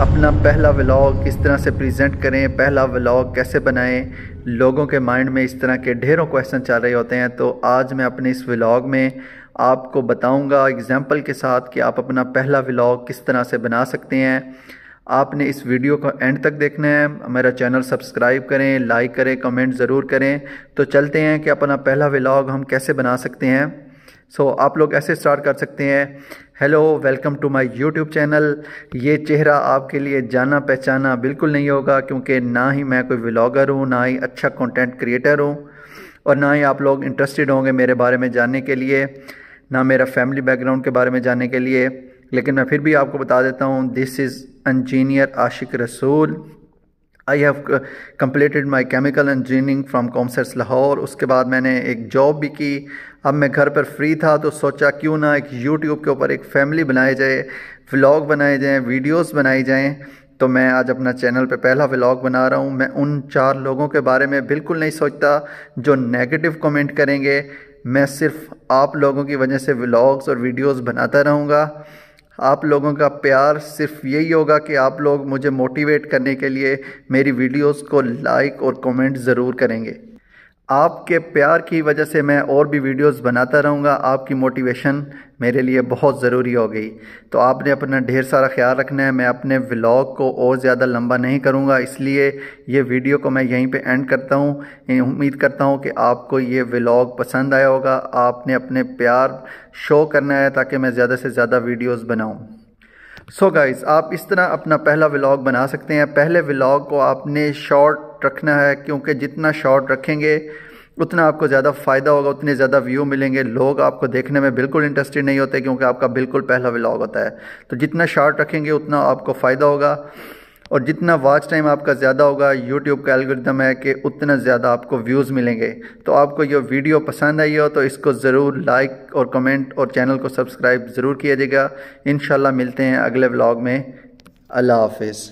अपना पहला व्लॉग किस तरह से प्रेजेंट करें पहला व्लॉग कैसे बनाएं लोगों के माइंड में इस तरह के ढेरों क्वेश्चन चल रहे होते हैं तो आज मैं अपने इस व्लॉग में आपको बताऊंगा एग्जांपल के साथ कि आप अपना पहला व्लॉग किस तरह से बना सकते हैं आपने इस वीडियो को एंड तक देखना है मेरा चैनल सब्सक्राइब करें लाइक करें कमेंट ज़रूर करें तो चलते हैं कि अपना पहला व्लॉग हम कैसे बना सकते हैं सो so, आप लोग ऐसे स्टार्ट कर सकते हैं hello welcome to my YouTube channel ये चेहरा आपके लिए जाना पहचाना बिल्कुल नहीं होगा क्योंकि ना ही मैं कोई व्लागर हूँ ना ही अच्छा कंटेंट क्रिएटर हूँ और ना ही आप लोग इंटरेस्टेड होंगे मेरे बारे में जानने के लिए ना मेरा फैमिली बैकग्राउंड के बारे में जानने के लिए लेकिन मैं फिर भी आपको बता देता हूँ this is engineer Ashiq Rasool I have completed my chemical engineering from COMSATS Lahore उसके बाद मैंने एक जॉब भी की अब मैं घर पर फ्री था तो सोचा क्यों ना एक यूट्यूब के ऊपर एक फैमिली बनाए जाए व्लॉग बनाए जाएँ वीडियोज़ बनाई जाएँ तो मैं आज अपना चैनल पे पहला व्लॉग बना रहा हूँ मैं उन चार लोगों के बारे में बिल्कुल नहीं सोचता जो नेगेटिव कमेंट करेंगे मैं सिर्फ आप लोगों की वजह से व्लॉग्स और वीडियोस बनाता रहूँगा आप लोगों का प्यार सिर्फ यही होगा कि आप लोग मुझे मोटिवेट करने के लिए मेरी वीडियोस को लाइक और कमेंट ज़रूर करेंगे आपके प्यार की वजह से मैं और भी वीडियोस बनाता रहूँगा आपकी मोटिवेशन मेरे लिए बहुत ज़रूरी हो गई तो आपने अपना ढेर सारा ख्याल रखना है मैं अपने व्लॉग को और ज़्यादा लंबा नहीं करूँगा इसलिए ये वीडियो को मैं यहीं पे एंड करता हूँ उम्मीद करता हूँ कि आपको ये व्लॉग पसंद आया होगा आपने अपने प्यार शो करना है ताकि मैं ज़्यादा से ज़्यादा वीडियोज़ बनाऊँ सो so गाइज़ आप इस तरह अपना पहला व्लॉग बना सकते हैं पहले व्लॉग को आपने शॉर्ट रखना है क्योंकि जितना शॉर्ट रखेंगे उतना आपको ज़्यादा फ़ायदा होगा उतने ज़्यादा व्यू मिलेंगे लोग आपको देखने में बिल्कुल इंटरेस्टेड नहीं होते क्योंकि आपका बिल्कुल पहला व्लॉग होता है तो जितना शॉर्ट रखेंगे उतना आपको फ़ायदा होगा और जितना वॉच टाइम आपका ज़्यादा होगा यूट्यूब का एल्गोरिदम है कि उतना ज़्यादा आपको व्यूज़ मिलेंगे तो आपको ये वीडियो पसंद आई हो तो इसको ज़रूर लाइक और कमेंट और चैनल को सब्सक्राइब ज़रूर किया जाएगा इन मिलते हैं अगले व्लॉग में अल्लाह हाफिज़